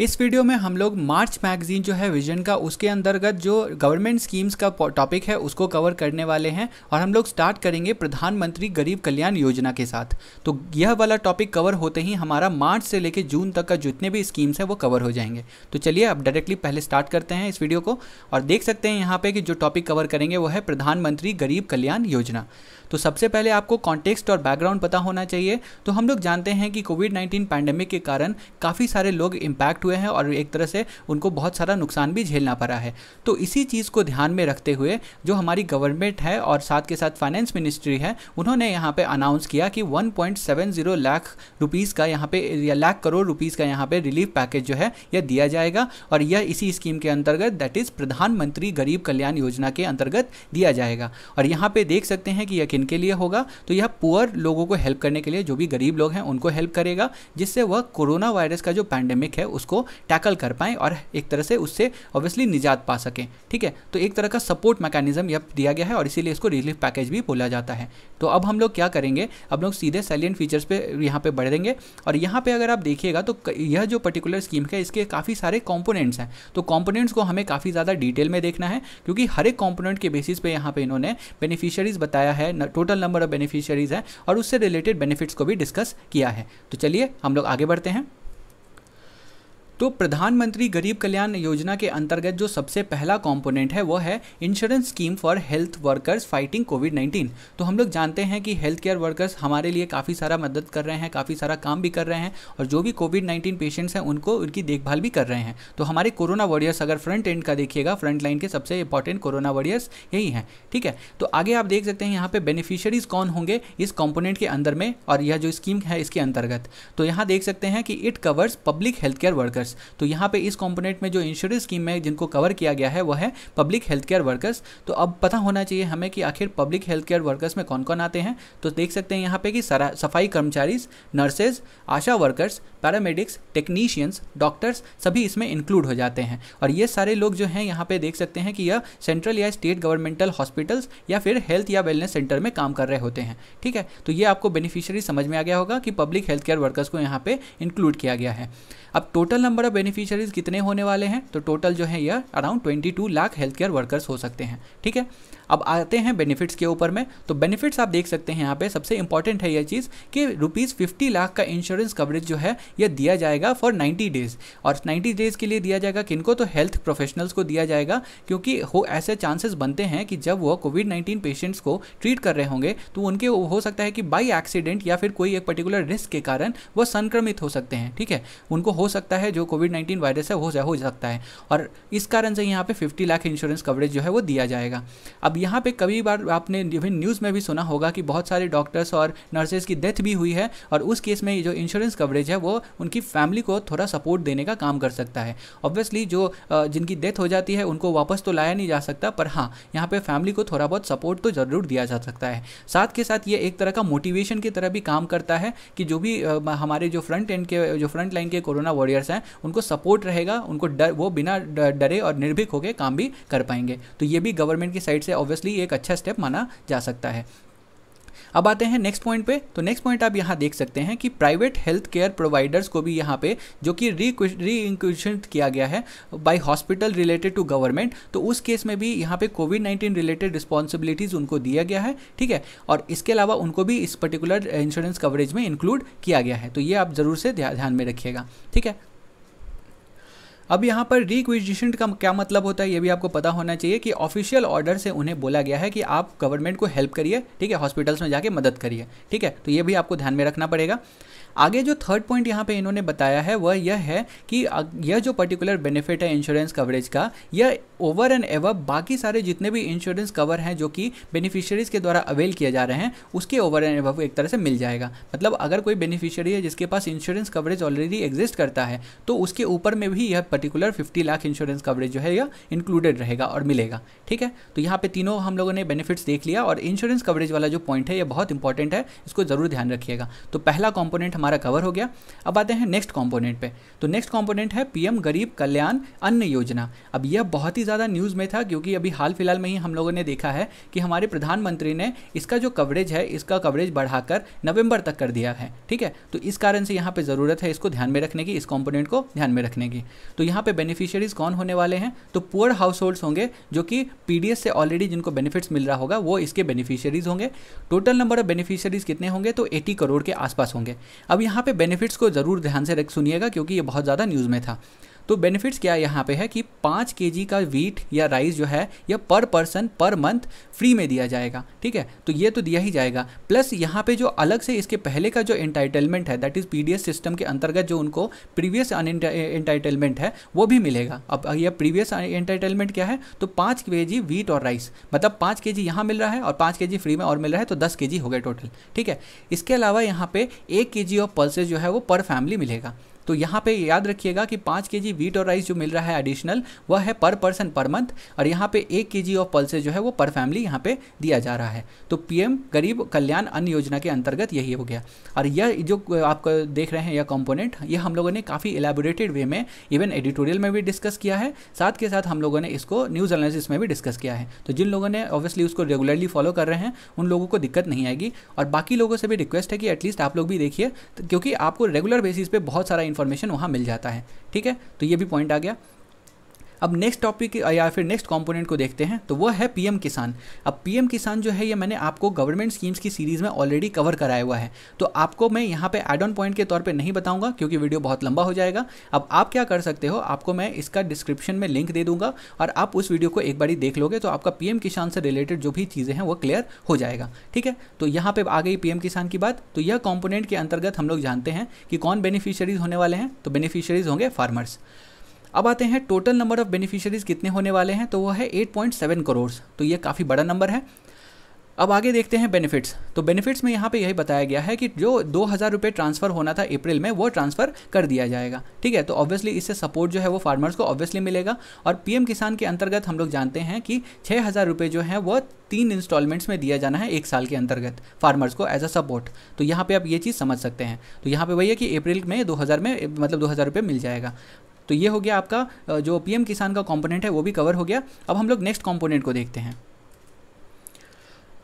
इस वीडियो में हम लोग मार्च मैगजीन जो है विजन का उसके अंतर्गत जो गवर्नमेंट स्कीम्स का टॉपिक है उसको कवर करने वाले हैं और हम लोग स्टार्ट करेंगे प्रधानमंत्री गरीब कल्याण योजना के साथ तो यह वाला टॉपिक कवर होते ही हमारा मार्च से लेकर जून तक का जितने भी स्कीम्स हैं वो कवर हो जाएंगे तो चलिए अब डायरेक्टली पहले स्टार्ट करते हैं इस वीडियो को और देख सकते हैं यहाँ पर कि जो टॉपिक कवर करेंगे वो है प्रधानमंत्री गरीब कल्याण योजना तो सबसे पहले आपको कॉन्टेक्स्ट और बैकग्राउंड पता होना चाहिए तो हम लोग जानते हैं कि कोविड नाइन्टीन पैंडेमिक के कारण काफ़ी सारे लोग इम्पैक्ट हुए हैं और एक तरह से उनको बहुत सारा नुकसान भी झेलना पड़ा है तो इसी चीज़ को ध्यान में रखते हुए जो हमारी गवर्नमेंट है और साथ के साथ फाइनेंस मिनिस्ट्री है उन्होंने यहाँ पे अनाउंस किया कि 1.70 लाख रुपीज़ का यहाँ पे या लाख करोड़ रुपीज़ का यहाँ पे रिलीफ पैकेज जो है यह दिया जाएगा और यह इसी स्कीम के अंतर्गत दैट इज़ प्रधानमंत्री गरीब कल्याण योजना के अंतर्गत दिया जाएगा और यहाँ पे देख सकते हैं कि यकीन किनके लिए होगा तो यह पुअर लोगों को हेल्प करने के लिए जो भी गरीब लोग हैं उनको हेल्प करेगा जिससे वह कोरोना वायरस का जो पैंडेमिक है उसको टैकल कर पाएँ और एक तरह से उससे ऑब्वियसली निजात पा सकें ठीक है तो एक तरह का सपोर्ट मैकेनिज्म यह दिया गया है और इसीलिए इसको रिलीफ पैकेज भी बोला जाता है तो अब हम लोग क्या करेंगे अब लोग सीधे सैलियन फीचर्स पर यहाँ पर बढ़ देंगे और यहाँ पर अगर आप देखिएगा तो यह जो पर्टिकुलर स्कीम है इसके काफ़ी सारे कॉम्पोनेंट्स हैं तो कॉम्पोनेंट्स को हमें काफ़ी ज़्यादा डिटेल में देखना है क्योंकि हर एक कॉम्पोनेंट के बेसिस पे यहाँ पे इन्होंने बेनिफिशियरीज बताया है न टोटल नंबर ऑफ बेनिफिशियरीज है और उससे रिलेटेड बेनिफिट्स को भी डिस्कस किया है तो चलिए हम लोग आगे बढ़ते हैं तो प्रधानमंत्री गरीब कल्याण योजना के अंतर्गत जो सबसे पहला कंपोनेंट है वो है insurance scheme for health workers fighting Covid 19 तो हम लोग जानते हैं कि हेल्थ केयर वर्कर्स हमारे लिए काफ़ी सारा मदद कर रहे हैं काफ़ी सारा काम भी कर रहे हैं और जो भी कोविड 19 पेशेंट्स हैं उनको उनकी देखभाल भी कर रहे हैं तो हमारे कोरोना वॉरियर्स अगर फ्रंट एंड का देखिएगा फ्रंट लाइन के सबसे इंपॉर्टेंट कोरोना वॉरियर्स यही हैं ठीक है तो आगे आप देख सकते हैं यहाँ पर बेनिफिशरीज कौन होंगे इस कॉम्पोनेंट के अंदर में और यह जो स्कीम है इसके अंतर्गत तो यहाँ देख सकते हैं कि it covers public health care workers workers तो यहाँ पे इस कॉम्पोनेंट में जो इंश्योरेंस स्कीम है जिनको कवर किया गया है वह है पब्लिक हेल्थ केयर वर्कर्स तो अब पता होना चाहिए हमें कि आखिर पब्लिक हेल्थ केयर वर्कर्स में कौन कौन आते हैं तो देख सकते हैं यहाँ पे कि सफाई कर्मचारी nurses ASHA workers paramedics technicians doctors सभी इसमें इंक्लूड हो जाते हैं और ये सारे लोग जो हैं यहाँ पे देख सकते हैं कि यह सेंट्रल या स्टेट गवर्नमेंटल हॉस्पिटल्स या फिर हेल्थ या वेलनेस सेंटर में काम कर रहे होते हैं ठीक है तो ये आपको बेनिफिशियरी समझ में आ गया होगा कि पब्लिक हेल्थ केयर वर्कर्स को यहाँ पे इंक्लूड किया गया है अब total number number of beneficiaries कितने होने वाले हैं तो टोटल जो है यह around twenty two lakh health care workers हो सकते हैं ठीक है अब आते हैं बेनिफिट्स के ऊपर में तो बेनिफिट्स आप देख सकते हैं यहाँ पे सबसे इंपॉर्टेंट है यह चीज़ कि रुपीज़ फिफ्टी लाख का इंश्योरेंस कवरेज जो है यह दिया जाएगा फॉर नाइन्टी डेज़ और नाइन्टी डेज़ के लिए दिया जाएगा किनको तो हेल्थ प्रोफेशनल्स को दिया जाएगा क्योंकि हो ऐसे चांसेस बनते हैं कि जब वह कोविड नाइन्टीन पेशेंट्स को ट्रीट कर रहे होंगे तो उनके हो सकता है कि बाई एक्सीडेंट या फिर कोई एक पर्टिकुलर रिस्क के कारण वह संक्रमित हो सकते हैं ठीक है उनको हो सकता है जो कोविड नाइन्टीन वायरस है वो हो सकता है और इस कारण से यहाँ पे फिफ्टी लाख इंश्योरेंस कवरेज जो है वो दिया जाएगा अब यहाँ पे कभी बार आपने इवन न्यूज़ में भी सुना होगा कि बहुत सारे डॉक्टर्स और नर्सेज की डेथ भी हुई है और उस केस में जो इंश्योरेंस कवरेज है वो उनकी फैमिली को थोड़ा सपोर्ट देने का काम कर सकता है ऑब्वियसली जो जिनकी डेथ हो जाती है उनको वापस तो लाया नहीं जा सकता पर हाँ यहाँ पर फैमिली को थोड़ा बहुत सपोर्ट तो ज़रूर दिया जा सकता है साथ के साथ ये एक तरह का मोटिवेशन की तरह भी काम करता है कि जो भी हमारे जो फ्रंट एंड के जो फ्रंट लाइन के कोरोना वॉरियर्स हैं उनको सपोर्ट रहेगा उनको डर वो बिना डरे और निर्भीक होकर काम भी कर पाएंगे तो ये भी गवर्नमेंट की साइड से ऑब्वियसली एक अच्छा स्टेप माना जा सकता है अब आते हैं नेक्स्ट पॉइंट पे तो नेक्स्ट पॉइंट आप यहाँ देख सकते हैं कि प्राइवेट हेल्थ केयर प्रोवाइडर्स को भी यहाँ पे जो कि री इंक्वेशन किया गया है by hospital related to government तो उस केस में भी यहाँ पे कोविड नाइन्टीन रिलेटेड रिस्पॉन्सिबिलिटीज़ उनको दिया गया है ठीक है और इसके अलावा उनको भी इस पर्टिकुलर इंश्योरेंस कवरेज में इंक्लूड किया गया है तो ये आप ज़रूर से ध्यान में रखिएगा ठीक है अब यहाँ पर रिक्विजिशन का क्या मतलब होता है ये भी आपको पता होना चाहिए कि ऑफिशियल ऑर्डर से उन्हें बोला गया है कि आप गवर्नमेंट को हेल्प करिए ठीक है हॉस्पिटल्स में जाके मदद करिए ठीक है तो ये भी आपको ध्यान में रखना पड़ेगा आगे जो थर्ड पॉइंट यहाँ पे इन्होंने बताया है वह यह है कि यह जो पर्टिकुलर बेनिफिट है इंश्योरेंस कवरेज का यह ओवर एंड एवर बाकी सारे जितने भी इंश्योरेंस कवर हैं जो कि बेनिफिशियरीज़ के द्वारा अवेल किए जा रहे हैं उसके ओवर एंड एवर एक तरह से मिल जाएगा मतलब अगर कोई बेनिफिशियरी है जिसके पास इंश्योरेंस कवरेज ऑलरेडी एग्जिस्ट करता है तो उसके ऊपर में भी यह particular fifty lakh insurance coverage जो है यह इंक्लूडेड रहेगा और मिलेगा ठीक है तो यहाँ पर तीनों हम लोगों ने बेनिफिट्स देख लिया और इंश्योरेंस कवरेज वाला जो पॉइंट है यह बहुत इंपॉर्टेंट है इसको ज़रूर ध्यान रखिएगा तो पहला कॉम्पोनेंट हमारा कवर हो गया अब आते हैं नेक्स्ट कॉम्पोनेंट पे तो नेक्स्ट कॉम्पोनेंट है पीएम गरीब कल्याण अन्न योजना अब यह बहुत ही ज़्यादा न्यूज़ में था क्योंकि अभी हाल फिलहाल में ही हम लोगों ने देखा है कि हमारे प्रधानमंत्री ने इसका जो कवरेज है इसका कवरेज बढ़ाकर नवंबर तक कर दिया है ठीक है तो इस कारण से यहाँ पे ज़रूरत है इसको ध्यान में रखने की इस कॉम्पोनेंट को ध्यान में रखने की तो यहाँ पे बेनिफिशियरीज कौन होने वाले हैं तो पुअर हाउस होल्ड्स होंगे जो कि पीडीएस से ऑलरेडी जिनको बेनिफिट्स मिल रहा होगा वो इसके बेनिफिशियरीज होंगे टोटल नंबर ऑफ बेनिफिशियरीज कितने होंगे तो 80 करोड़ के आसपास होंगे अब यहाँ पे बेनिफिट्स को ज़रूर ध्यान से रख सुनिएगा क्योंकि ये बहुत ज़्यादा न्यूज़ में था तो बेनिफिट्स क्या यहाँ पे है कि पाँच के का वीट या राइस जो है यह पर पर्सन पर मंथ फ्री में दिया जाएगा ठीक है तो ये तो दिया ही जाएगा प्लस यहाँ पे जो अलग से इसके पहले का जो एंटाइटलमेंट है दैट इज़ पी सिस्टम के अंतर्गत जो उनको प्रीवियस एंटाइटलमेंट है वो भी मिलेगा अब यह प्रीवियस एंटाइटलमेंट क्या है तो पाँच के जी वीट और राइस मतलब पाँच के जी यहाँ मिल रहा है और पाँच के जी फ्री में और मिल रहा है तो दस के जी हो गए टोटल ठीक है इसके अलावा यहाँ पे एक के जी ऑफ पल्सेज जो है वो पर फैमिली मिलेगा तो यहाँ पे याद रखिएगा कि पाँच के जी वीट और राइस जो मिल रहा है एडिशनल वह है पर पर्सन पर मंथ और यहाँ पे एक के जी ऑफ पल्सेज जो है वो पर फैमिली यहाँ पे दिया जा रहा है तो पीएम गरीब कल्याण अन्न योजना के अंतर्गत यही हो गया और यह जो आप देख रहे हैं यह कॉम्पोनेंट यह हम लोगों ने काफ़ी एलेबोरेटेड वे में इवन एडिटोरियल में भी डिस्कस किया है साथ के साथ हम लोगों ने इसको न्यूज़ एनालिसिस में भी डिस्कस किया है तो जिन लोगों ने ऑब्वियसली उसको रेगुलरली फॉलो कर रहे हैं उन लोगों को दिक्कत नहीं आएगी और बाकी लोगों से भी रिक्वेस्ट है कि एटलीस्ट आप लोग भी देखिए क्योंकि आपको रेगुलर बेसिस पे बहुत सारा इन्फॉर्मेशन वहाँ मिल जाता है ठीक है तो ये भी पॉइंट आ गया अब नेक्स्ट टॉपिक या फिर नेक्स्ट कंपोनेंट को देखते हैं तो वो है पीएम किसान अब पीएम किसान जो है ये मैंने आपको गवर्नमेंट स्कीम्स की सीरीज़ में ऑलरेडी कवर कराया हुआ है तो आपको मैं यहाँ पे एड ऑन पॉइंट के तौर पे नहीं बताऊंगा क्योंकि वीडियो बहुत लंबा हो जाएगा अब आप क्या कर सकते हो आपको मैं इसका डिस्क्रिप्शन में लिंक दे दूंगा और आप उस वीडियो को एक बारी देख लोगे तो आपका पीएम किसान से रिलेटेड जो भी चीज़ें हैं वो क्लियर हो जाएगा ठीक है तो यहाँ पर आ गई पीएम किसान की बात तो यह कॉम्पोनेंट के अंतर्गत हम लोग जानते हैं कि कौन बेनिफिशरीज होने वाले हैं तो बेनिफिशरीज होंगे फार्मर्स अब आते हैं टोटल नंबर ऑफ बेनिफिशरीज़ कितने होने वाले हैं तो वो है 8.7 करोड़ तो ये काफ़ी बड़ा नंबर है अब आगे देखते हैं बेनिफिट्स तो बेनिफिट्स में यहाँ पे यही बताया गया है कि जो दो हज़ार रुपये ट्रांसफ़र होना था अप्रैल में वो ट्रांसफ़र कर दिया जाएगा ठीक है तो ऑब्वियसली इससे सपोर्ट जो है वो फार्मर्स को ऑब्वियसली मिलेगा और पीएम किसान के अंतर्गत हम लोग जानते हैं कि छः हज़ार रुपये जो है वो तीन इंस्टॉलमेंट्स में दिया जाना है एक साल के अंतर्गत फार्मर्स को एज अ सपोर्ट तो यहाँ पर आप ये चीज़ समझ सकते हैं तो यहाँ पर वही है कि अप्रैल में दो में मतलब दो रुपये मिल जाएगा तो ये हो गया आपका जो पीएम किसान का कॉम्पोनेंट है वो भी कवर हो गया अब हम लोग नेक्स्ट कॉम्पोनेंट को देखते हैं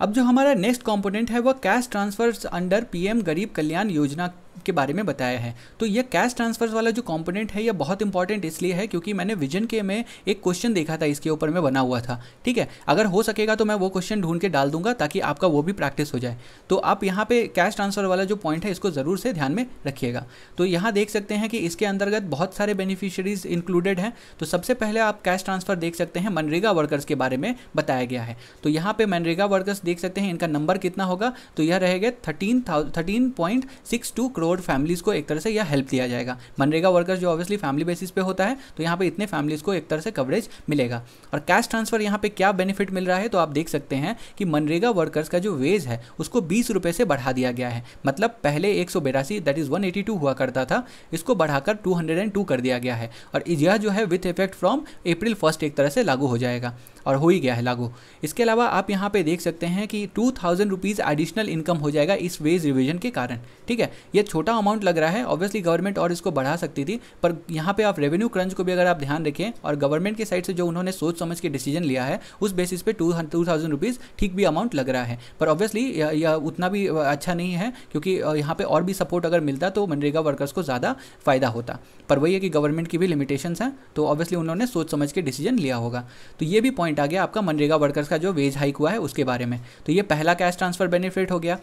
अब जो हमारा नेक्स्ट कंपोनेंट है वह कैश ट्रांसफर्स अंडर पीएम गरीब कल्याण योजना के बारे में बताया है तो यह कैश ट्रांसफर्स वाला जो कॉम्पोनेंट है यह बहुत इंपॉर्टेंट इसलिए है क्योंकि मैंने विजन के में एक क्वेश्चन देखा था इसके ऊपर में बना हुआ था ठीक है अगर हो सकेगा तो मैं वो क्वेश्चन ढूंढ के डाल दूंगा ताकि आपका वो भी प्रैक्टिस हो जाए तो आप यहाँ पे कैश ट्रांसफर वाला जो पॉइंट है इसको ज़रूर से ध्यान में रखिएगा तो यहाँ देख सकते हैं कि इसके अंतर्गत बहुत सारे बेनिफिशरीज इंक्लूडेड हैं तो सबसे पहले आप कैश ट्रांसफर देख सकते हैं मनरेगा वर्कर्स के बारे में बताया गया है तो यहाँ पे मनरेगा वर्कर्स देख सकते हैं इनका नंबर कितना होगा तो यह रहेगा thirteen thirteen point six two crore सर्व फैमिलीज़ को एक तरह से यह हेल्प दिया जाएगा मनरेगा वर्कर्स जो ऑब्वियसली फैमिली बेसिस पे होता है तो यहाँ पे इतने फैमिलीज़ को एक तरह से कवरेज मिलेगा और कैश ट्रांसफर यहाँ पे क्या बेनिफिट मिल रहा है तो आप देख सकते हैं कि मनरेगा वर्कर्स का जो वेज है उसको बीस रुपये से बढ़ा दिया गया है मतलब पहले एक सौ बेरासी that is one eighty two हुआ करता था इसको बढ़ाकर टू हंड्रेड एंड टू कर दिया गया है और यह जो है with effect from April first एक तरह से लागू हो जाएगा और हो ही गया है लागू इसके अलावा आप यहाँ पे देख सकते हैं कि two thousand rupees additional income हो जाएगा इस वेज रिविजन के कारण ठीक है ये छोटा अमाउंट लग रहा है ऑब्वियसली गवर्नमेंट और इसको बढ़ा सकती थी पर यहाँ पे आप रेवेन्यू क्रंच को भी अगर आप ध्यान रखें और गवर्नमेंट के साइड से जो उन्होंने सोच समझ के डिसीजन लिया है उस बेसिस पे टू टू थाउजेंड रुपीज़ ठीक भी अमाउंट लग रहा है पर ऑब्वियसली यह उतना भी अच्छा नहीं है क्योंकि यहाँ पर और भी सपोर्ट अगर मिलता तो मनरेगा वर्कर्स को ज़्यादा फायदा होता पर वही है कि गवर्नमेंट की भी लिमिटेशन हैं तो ऑब्वियसली उन्होंने सोच समझ के डिसीजन लिया होगा तो ये भी पॉइंट पॉइंट आ गया आपका मनरेगा वर्कर्स का जो वेज हाइक हुआ है उसके बारे में तो ये पहला कैश ट्रांसफर बेनिफिट हो गया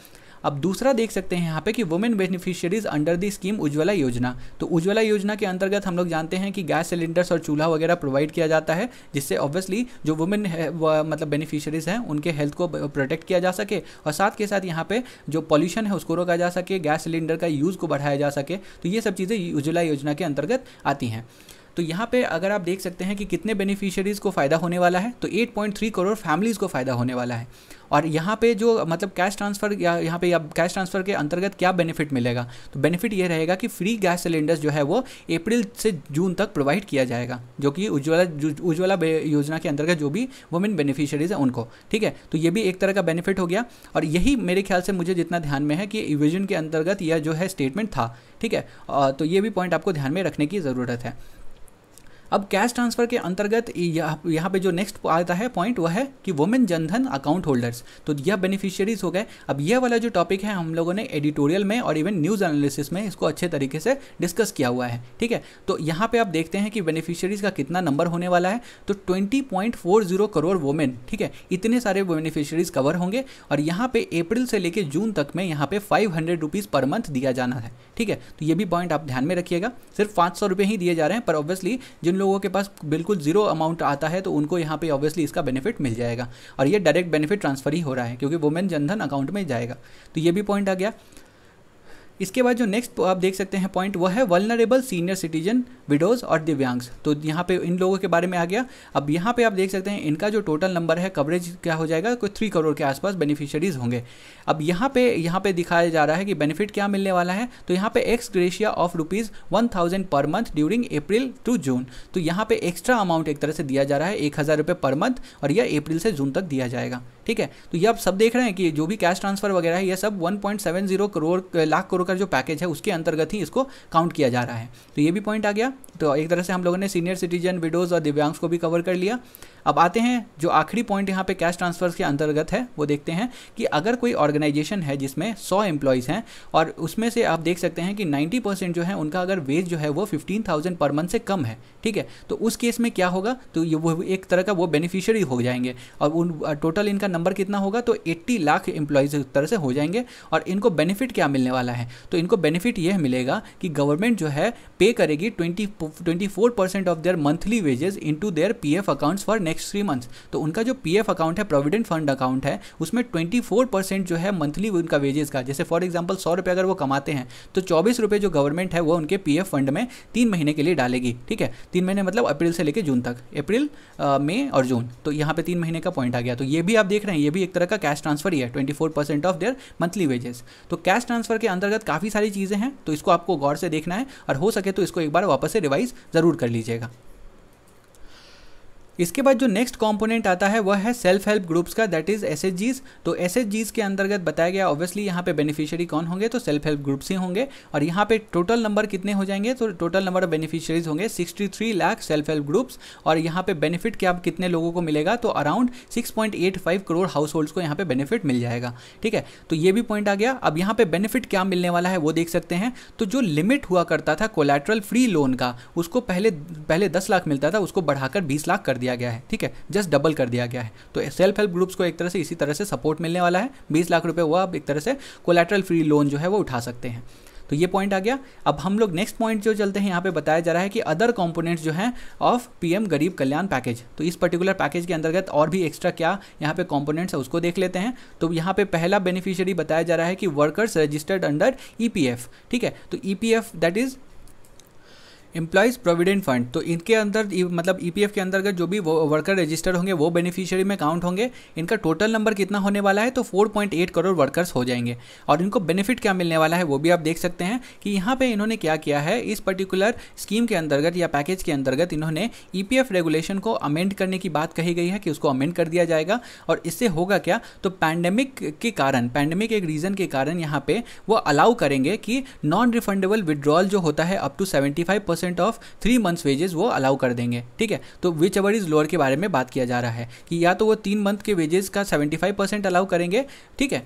अब दूसरा देख सकते हैं यहाँ पे कि women beneficiaries under the scheme Ujjwala Yojana तो उज्ज्वला योजना के अंतर्गत हम लोग जानते हैं कि गैस सिलेंडर्स और चूल्हा वगैरह प्रोवाइड किया जाता है जिससे ऑब्वियसली जो वुमेन मतलब बेनिफिशियरीज हैं उनके हेल्थ को प्रोटेक्ट किया जा सके और साथ के साथ यहाँ पे जो पॉल्यूशन है उसको रोका जा सके गैस सिलेंडर का यूज़ को बढ़ाया जा सके तो ये सब चीज़ें उज्ज्वला योजना के अंतर्गत आती हैं तो यहाँ पे अगर आप देख सकते हैं कि कितने बेनिफिशियरीज़ को फ़ायदा होने वाला है तो 8.3 करोड़ फैमिलीज़ को फ़ायदा होने वाला है और यहाँ पे जो मतलब कैश ट्रांसफ़र या यहाँ पे या कैश ट्रांसफ़र के अंतर्गत क्या बेनिफिट मिलेगा तो बेनिफिट ये रहेगा कि फ्री गैस सिलेंडर्स जो है वो अप्रैल से जून तक प्रोवाइड किया जाएगा जो कि उज्ज्वला उज्ज्वला योजना के अंतर्गत जो भी वुमेन बेनिफिशरीज़ हैं उनको ठीक है तो ये भी एक तरह का बेनिफिट हो गया और यही मेरे ख्याल से मुझे जितना ध्यान में है कि विजन के अंतर्गत यह जो है स्टेटमेंट था ठीक है तो ये भी पॉइंट आपको ध्यान में रखने की ज़रूरत है अब कैश ट्रांसफर के अंतर्गत यहाँ पे जो नेक्स्ट आता है पॉइंट वह है कि वुमेन जनधन अकाउंट होल्डर्स तो यह बेनिफिशियरीज हो गए अब यह वाला जो टॉपिक है हम लोगों ने एडिटोरियल में और इवन न्यूज़ एनालिसिस में इसको अच्छे तरीके से डिस्कस किया हुआ है ठीक है तो यहाँ पे आप देखते हैं कि बेनिफिशियरीज का कितना नंबर होने वाला है तो ट्वेंटी करोड़ वुमेन ठीक है इतने सारे बेनिफिशियरीज कवर होंगे और यहाँ पे अप्रैल से लेकर जून तक में यहाँ पे five hundred rupees per month दिया जाना है ठीक है तो ये भी पॉइंट आप ध्यान में रखिएगा सिर्फ पाँच सौ रुपये ही दिए जा रहे हैं पर ऑब्वियसली जिन जिन लोगों के पास बिल्कुल जीरो अमाउंट आता है तो उनको यहाँ पे ऑब्वियसली इसका बेनिफिट मिल जाएगा और ये डायरेक्ट बेनिफिट ट्रांसफर ही हो रहा है क्योंकि वुमेन जनधन अकाउंट में जाएगा तो ये भी पॉइंट आ गया इसके बाद जो नेक्स्ट आप देख सकते हैं पॉइंट वह है वलनरेबल सीनियर सिटीजन विडोज़ और दिव्यांग्स तो यहाँ पे इन लोगों के बारे में आ गया अब यहाँ पे आप देख सकते हैं इनका जो टोटल नंबर है कवरेज क्या हो जाएगा कोई थ्री करोड़ के आसपास बेनिफिशरीज होंगे अब यहाँ पे यहाँ पे दिखाया जा रहा है कि बेनिफिट क्या मिलने वाला है तो यहाँ पे ex gratia of rupees one thousand per month during April to June तो यहाँ पे एक्स्ट्रा अमाउंट एक तरह से दिया जा रहा है एक हज़ार रुपये पर मंथ और यह अप्रैल से जून तक दिया जाएगा ठीक है तो ये आप सब देख रहे हैं कि जो भी कैश ट्रांसफर वगैरह है यह सब 1.70 करोड़ लाख करोड़ का जो पैकेज है उसके अंतर्गत ही इसको काउंट किया जा रहा है तो ये भी पॉइंट आ गया तो एक तरह से हम लोगों ने सीनियर सिटीजन विडोज़ और दिव्यांग्स को भी कवर कर लिया अब आते हैं जो आखिरी पॉइंट यहाँ पे कैश ट्रांसफर्स के अंतर्गत है वो देखते हैं कि अगर कोई ऑर्गेनाइजेशन है जिसमें सौ एम्प्लॉयज़ हैं और उसमें से आप देख सकते हैं कि नाइन्टी परसेंट जो है उनका अगर वेज जो है वो फिफ्टीन थाउजेंड पर मंथ से कम है ठीक है तो उस केस में क्या होगा तो ये वो एक तरह का वो बेनिफिशियरी हो जाएंगे और उन टोटल इनका नंबर कितना होगा तो एट्टी लाख एम्प्लॉयज़ तरह से हो जाएंगे और इनको बेनिफिट क्या मिलने वाला है तो इनको बेनिफिट यह मिलेगा कि गवर्नमेंट जो है पे करेगी twenty twenty four percent of their monthly wages to their P F accounts for next next three months तो उनका जो पी अकाउंट है प्रोविडेंट फंड अकाउंट है उसमें ट्वेंटी जो है मंथली उनका वेजेस का जैसे फॉर एग्जाम्पल सौ अगर वो कमाते हैं तो चौबीस जो गवर्नमेंट है वो उनके पी फंड में तीन महीने के लिए डालेगी ठीक है तीन महीने मतलब अप्रैल से लेकर जून तक अप्रैल मई और जून तो यहाँ पे तीन महीने का पॉइंट आ गया तो ये भी आप देख रहे हैं ये भी एक तरह का कैश ट्रांसफर ही है twenty four percent of their monthly wages तो कैश ट्रांसफर के अंतर्गत काफ़ी सारी चीज़ें हैं तो इसको आपको गौर से देखना है और हो सके तो इसको एक बार वापस से रिवाइज ज़रूर कर लीजिएगा इसके बाद जो नेक्स्ट कंपोनेंट आता है वह है सेल्फ हेल्प ग्रुप्स का दैट इज एस तो एस के अंतर्गत बताया गया ऑब्वियसली यहाँ पे बेनिफिशियरी कौन होंगे तो सेल्फ हेल्प ग्रुप्स ही होंगे और यहाँ पे टोटल नंबर कितने हो जाएंगे तो टोटल नंबर ऑफ बेनिफिशियरीज होंगे 63 लाख सेल्फ हेल्प ग्रुप्स और यहाँ पे बेनिफिट क्या कितने लोगों को मिलेगा तो around six crore households को यहाँ पे बेनिफिट मिल जाएगा ठीक है तो ये भी पॉइंट आ गया अब यहाँ पे बेनिफिट क्या मिलने वाला है वो देख सकते हैं तो जो लिमिट हुआ करता था कोलेट्रल फ्री लोन का उसको पहले पहले दस लाख मिलता था उसको बढ़ाकर बीस लाख कर दिया दिया गया है ठीक है जस्ट डबल कर दिया गया है तो सेल्फ हेल्प ग्रुप्स को एक तरह से इसी तरह से सपोर्ट मिलने वाला है बीस लाख रुपये वह अब एक तरह से कोलेट्रल फ्री लोन जो है वो उठा सकते हैं तो ये पॉइंट आ गया अब हम लोग नेक्स्ट पॉइंट जो चलते हैं यहाँ पे बताया जा रहा है कि अदर कंपोनेंट्स जो हैं ऑफ पीएम गरीब कल्याण पैकेज तो इस पर्टिकुलर पैकेज के अंतर्गत और भी एक्स्ट्रा क्या यहाँ पे कंपोनेंट्स है उसको देख लेते हैं तो यहाँ पे पहला बेनिफिशियरी बताया जा रहा है कि वर्कर्स रजिस्टर्ड अंडर ई ठीक है तो E that is employees provident fund तो इनके अंदर मतलब ई e के अंतर्गत जो भी वर्कर रजिस्टर्ड होंगे वो बेनिफिशियरी में काउंट होंगे इनका टोटल नंबर कितना होने वाला है तो 4.8 करोड़ वर्कर्स हो जाएंगे और इनको बेनिफिट क्या मिलने वाला है वो भी आप देख सकते हैं कि यहाँ पे इन्होंने क्या किया है इस पर्टिकुलर स्कीम के अंतर्गत या पैकेज के अंतर्गत इन्होंने ई e रेगुलेशन को अमेंड करने की बात कही गई है कि उसको अमेंड कर दिया जाएगा और इससे होगा क्या तो पैंडेमिक के कारण पैंडेमिक एक रीज़न के कारण यहाँ पे वो अलाउ करेंगे कि नॉन रिफंडेबल विड्रॉल जो होता है up to seventy percent of three months wages वो अलाउ कर देंगे ठीक है तो विच एवर इज़ लोअर के बारे में बात किया जा रहा है कि या तो वो तीन मंथ के वेजेस का सेवेंटी फाइव परसेंट अलाउ करेंगे ठीक है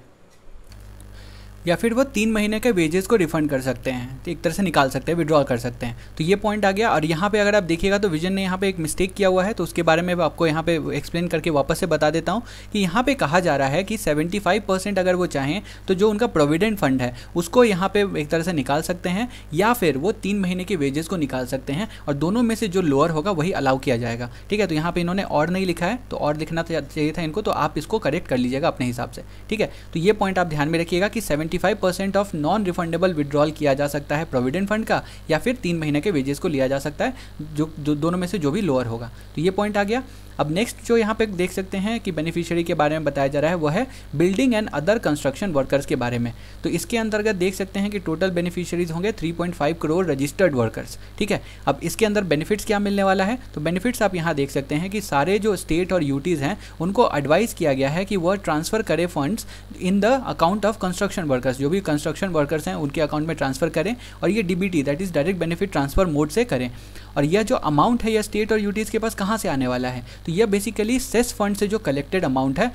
या फिर वो तीन महीने के वेजेस को रिफंड कर सकते हैं तो एक तरह से निकाल सकते हैं विड्रॉल कर सकते हैं तो ये पॉइंट आ गया और यहाँ पे अगर आप देखिएगा तो विजन ने यहाँ पे एक मिस्टेक किया हुआ है तो उसके बारे में आपको यहाँ पे एक्सप्लेन करके वापस से बता देता हूँ कि यहाँ पे कहा जा रहा है कि सेवेंटी परसेंट अगर वो चाहें तो जो उनका प्रोविडेंट फंड है उसको यहाँ पर एक तरह से निकाल सकते हैं या फिर वो तीन महीने के वेजेस को निकाल सकते हैं और दोनों में से जो लोअर होगा वही अलाउ किया जाएगा ठीक है तो यहाँ पर इन्होंने और नहीं लिखा है तो और लिखना तो चाहिए था इनको तो आप इसको करेक्ट कर लीजिएगा अपने हिसाब से ठीक है तो ये पॉइंट आप ध्यान में रखिएगा कि seven 75% of non refundable withdrawal किया जा सकता है प्रोविडेंट फंड का या फिर तीन महीने के वेजेस को लिया जा सकता है जो, जो दोनों में से जो भी लोअर होगा तो ये पॉइंट आ गया अब नेक्स्ट जो यहाँ पे देख सकते हैं कि बेनिफिशियरी के बारे में बताया जा रहा है वो है building and other construction workers के बारे में तो इसके अंतर्गत देख सकते हैं कि टोटल बेनिफिशियरीज होंगे 3.5 करोड़ रजिस्टर्ड वर्कर्स ठीक है अब इसके अंदर बेनिफिट्स क्या मिलने वाला है तो बेनिफिट्स आप यहाँ देख सकते हैं कि सारे जो स्टेट और यूटीज़ हैं उनको एडवाइस किया गया है कि वह ट्रांसफ़र करे funds in the account of construction workers workers जो भी कंस्ट्रक्शन वर्कर्स हैं उनके अकाउंट में ट्रांसफ़र करें और ये DBT T that is direct benefit transfer mode से करें और यह जो अमाउंट है यह स्टेट और यूटीज के पास कहाँ से आने वाला है तो यह बेसिकली सेस फंड से जो कलेक्टेड अमाउंट है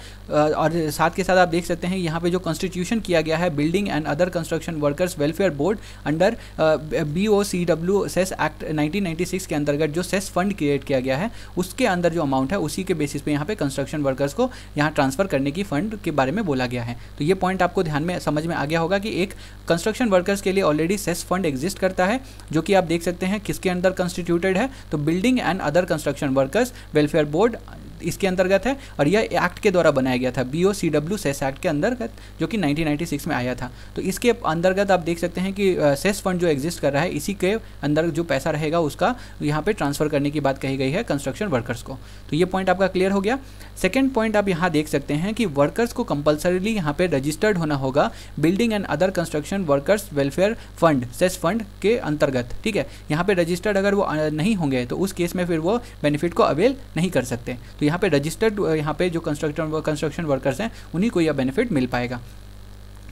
और साथ के साथ आप देख सकते हैं यहाँ पे जो कॉन्स्टिट्यूशन किया गया है building and other construction workers welfare board under B O C W cess act six के अंतर्गत जो सेस फंड क्रिएट किया गया है उसके अंदर जो अमाउंट है उसी के बेसिस पे यहाँ पे कंस्ट्रक्शन वर्कर्स को यहाँ ट्रांसफर करने की फंड के बारे में बोला गया है तो ये पॉइंट आपको ध्यान में समझ में आ गया होगा कि एक कंस्ट्रक्शन वर्कर्स के लिए ऑलरेडी सेस फंड एग्जिस्ट करता है जो कि आप देख सकते हैं किसके अंदर कंस्टिट्यू कॉन्स्टिट्यूटेड है तो building and other construction workers welfare board इसके अंतर्गत है और यह एक्ट के द्वारा बनाया गया था B O C W cess act के अंतर्गत जो कि 1996 में आया था तो इसके अंतर्गत आप देख सकते हैं कि सेस फंड जो एग्जिस्ट कर रहा है इसी के अंदर जो पैसा रहेगा उसका यहाँ पर ट्रांसफर करने की बात कही गई है कंस्ट्रक्शन वर्कर्स को तो ये पॉइंट आपका क्लियर हो गया सेकेंड पॉइंट आप यहाँ देख सकते हैं कि वर्कर्स को कंपल्सरीली यहाँ पर रजिस्टर्ड होना होगा building and other construction workers welfare fund cess fund के अंतर्गत ठीक है यहाँ पर रजिस्टर्ड अगर वो नहीं होंगे तो उस केस में फिर वो बेनिफिट को अवेल नहीं कर सकते तो यहाँ पे रजिस्टर्ड यहाँ पे जो कंस्ट्रक्शन कंस्ट्रक्शन वर्कर्स हैं उन्हीं को यह बेनिफिट मिल पाएगा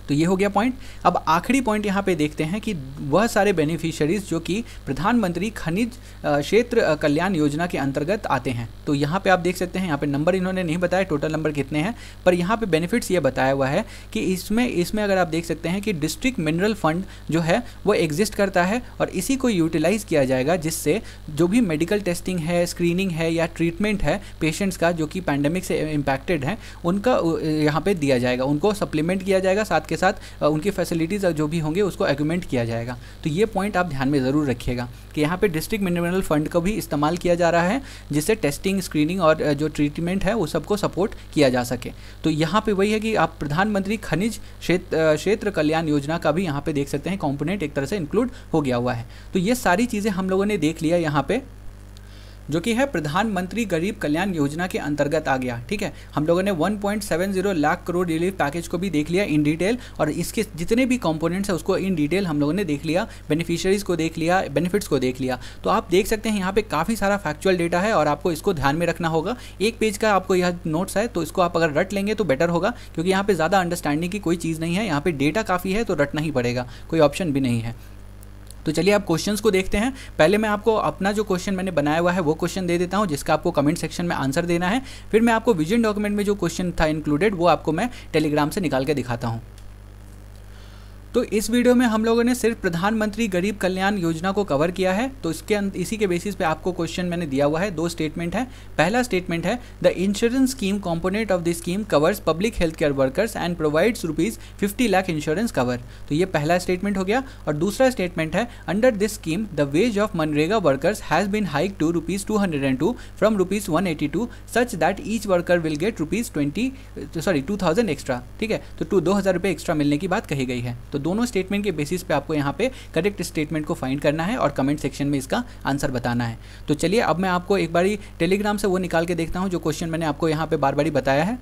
तो ये हो गया पॉइंट अब आखिरी पॉइंट यहाँ पे देखते हैं कि वह सारे बेनिफिशरीज जो कि प्रधानमंत्री खनिज क्षेत्र कल्याण योजना के अंतर्गत आते हैं तो यहाँ पे आप देख सकते हैं यहाँ पे नंबर इन्होंने नहीं बताया टोटल नंबर कितने हैं पर यहाँ पे बेनिफिट्स ये बताया हुआ है कि इसमें इसमें अगर आप देख सकते हैं कि डिस्ट्रिक्ट मिनरल फंड जो है वो एग्जिस्ट करता है और इसी को यूटिलाइज़ किया जाएगा जिससे जो भी मेडिकल टेस्टिंग है स्क्रीनिंग है या ट्रीटमेंट है पेशेंट्स का जो कि पैंडेमिक से इम्पैक्टेड है उनका यहाँ पर दिया जाएगा उनको सप्लीमेंट किया जाएगा साथ के के साथ उनकी फैसिलिटीज़ जो भी होंगे उसको एग्रीमेंट किया जाएगा तो ये पॉइंट आप ध्यान में ज़रूर रखिएगा कि यहाँ पे डिस्ट्रिक्ट मिनरल फंड का भी इस्तेमाल किया जा रहा है जिससे टेस्टिंग स्क्रीनिंग और जो ट्रीटमेंट है वो सबको सपोर्ट किया जा सके तो यहाँ पे वही है कि आप प्रधानमंत्री खनिज क्षेत्र क्षेत्र कल्याण योजना का भी यहाँ पे देख सकते हैं कॉम्पोनेंट एक तरह से इंक्लूड हो गया हुआ है तो ये सारी चीज़ें हम लोगों ने देख लिया यहाँ पर जो कि है प्रधानमंत्री गरीब कल्याण योजना के अंतर्गत आ गया ठीक है हम लोगों ने 1.70 लाख करोड़ रिलीफ पैकेज को भी देख लिया इन डिटेल और इसके जितने भी कॉम्पोनेंट्स हैं उसको इन डिटेल हम लोगों ने देख लिया बेनिफिशरीज को देख लिया बेनिफिट्स को देख लिया तो आप देख सकते हैं यहाँ पे काफ़ी सारा फैक्चुअल डेटा है और आपको इसको ध्यान में रखना होगा एक पेज का आपको यह नोट्स है तो इसको आप अगर रट लेंगे तो बेटर होगा क्योंकि यहाँ पर ज़्यादा अंडरस्टैंडिंग की कोई चीज़ नहीं है यहाँ पर डेटा काफ़ी है तो रटना ही पड़ेगा कोई ऑप्शन भी नहीं है तो चलिए आप क्वेश्चंस को देखते हैं पहले मैं आपको अपना जो क्वेश्चन मैंने बनाया हुआ है वो क्वेश्चन दे देता हूँ जिसका आपको कमेंट सेक्शन में आंसर देना है फिर मैं आपको विजन डॉक्यूमेंट में जो क्वेश्चन था इंक्लूडेड वो आपको मैं टेलीग्राम से निकाल के दिखाता हूँ तो इस वीडियो में हम लोगों ने सिर्फ प्रधानमंत्री गरीब कल्याण योजना को कवर किया है तो इसके इसी के बेसिस पे आपको क्वेश्चन मैंने दिया हुआ है दो स्टेटमेंट है पहला स्टेटमेंट है the insurance scheme component of this scheme covers public health care workers and provides rupees fifty lakh insurance cover तो ये पहला स्टेटमेंट हो गया और दूसरा स्टेटमेंट है under this scheme the wage of MNREGA workers has been hike to rupees two hundred and two from rupees one eighty two such that each worker will get rupees twenty sorry two thousand extra ठीक है तो to दो हज़ार रुपये extra मिलने की बात कही गई है तो दोनों स्टेटमेंट के बेसिस पे आपको यहाँ पे करेक्ट स्टेटमेंट को फाइंड करना है और कमेंट सेक्शन में इसका आंसर बताना है तो चलिए अब मैं आपको एक बार टेलीग्राम से वो निकाल के देखता हूँ जो क्वेश्चन मैंने आपको यहाँ पे बार बार बताया है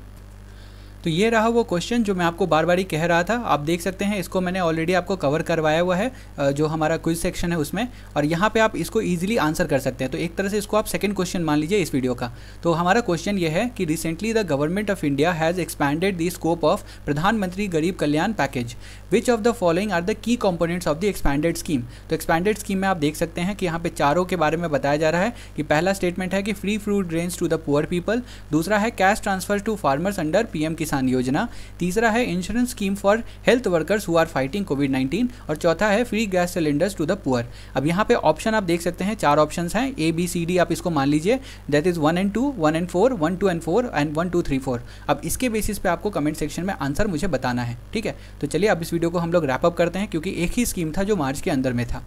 तो ये रहा वो क्वेश्चन जो मैं आपको बार बार ही कह रहा था आप देख सकते हैं इसको मैंने ऑलरेडी आपको कवर करवाया हुआ है जो हमारा क्विज सेक्शन है उसमें और यहाँ पे आप इसको ईजिली आंसर कर सकते हैं तो एक तरह से इसको आप सेकंड क्वेश्चन मान लीजिए इस वीडियो का तो हमारा क्वेश्चन ये है कि recently the government of India has expanded the scope of Pradhan Mantri Garib Kalyan package which of the following are the key components of the expanded scheme तो एक्सपैंडेड स्कीम में आप देख सकते हैं कि यहाँ पे चारों के बारे में बताया जा रहा है कि पहला स्टेटमेंट है कि free food grains to the poor people दूसरा है cash transfer to farmers under PM Kisan Yojana तीसरा है insurance scheme for health workers who are fighting Covid nineteen और चौथा है free gas cylinders to the poor अब यहाँ पे ऑप्शन आप देख सकते हैं चार ऑप्शन हैं ए बी सी डी आप इसको मान लीजिए that is one and two one and four one two and four and one two three four अब इसके बेसिस पे आपको कमेंट सेक्शन में आंसर मुझे बताना है ठीक है तो चलिए अब इस वीडियो को हम लोग रैपअप करते हैं क्योंकि एक ही स्कीम था जो मार्च के अंदर में था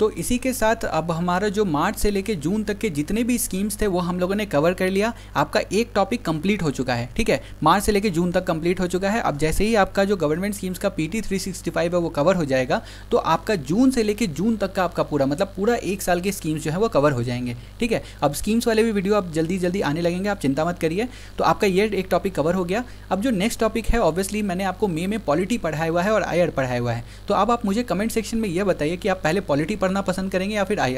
तो इसी के साथ अब हमारा जो मार्च से लेके जून तक के जितने भी स्कीम्स थे वो हम लोगों ने कवर कर लिया आपका एक टॉपिक कंप्लीट हो चुका है ठीक है मार्च से लेके जून तक कंप्लीट हो चुका है अब जैसे ही आपका जो गवर्नमेंट स्कीम्स का पी टी है वो कवर हो जाएगा तो आपका जून से लेकर जून तक का आपका पूरा मतलब पूरा एक साल के स्कीम्स जो है वो कवर हो जाएंगे ठीक है अब स्कीम्स वाले भी वीडियो आप जल्दी जल्दी आने लगेंगे आप चिंता मत करिए तो आपका ये एक टॉपिक कवर हो गया अब जो नेक्स्ट टॉपिक है ऑब्वियसली मैंने आपको मे में पॉलिटी पढ़ाया हुआ है और आयर e पढ़ाया हुआ है तो अब आप मुझे कमेंट सेक्शन में यह बताइए कि आप पहले पॉलिटी पढ़ना पसंद करेंगे या फिर आई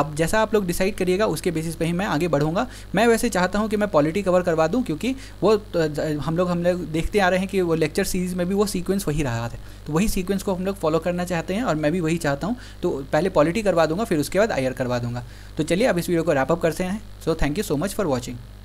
आप जैसा आप लोग डिसाइड करिएगा उसके बेसिस पर ही मैं आगे बढ़ूँगा मैं वैसे चाहता हूँ कि मैं पॉलिटी कवर करवा दूँ क्योंकि वो तो हम लोग हम लोग देखते आ रहे हैं कि वो लेक्चर सीरीज़ में भी वो सीक्वेंस वही रहा है तो वही सीक्वेंस को हम लोग फॉलो करना चाहते हैं और मैं भी वही चाहता हूँ तो पहले पॉलिटी करवा दूंगा फिर उसके बाद आई करवा दूंगा तो चलिए अब इस वीडियो को रैपअप करते हैं so thank you so much for watching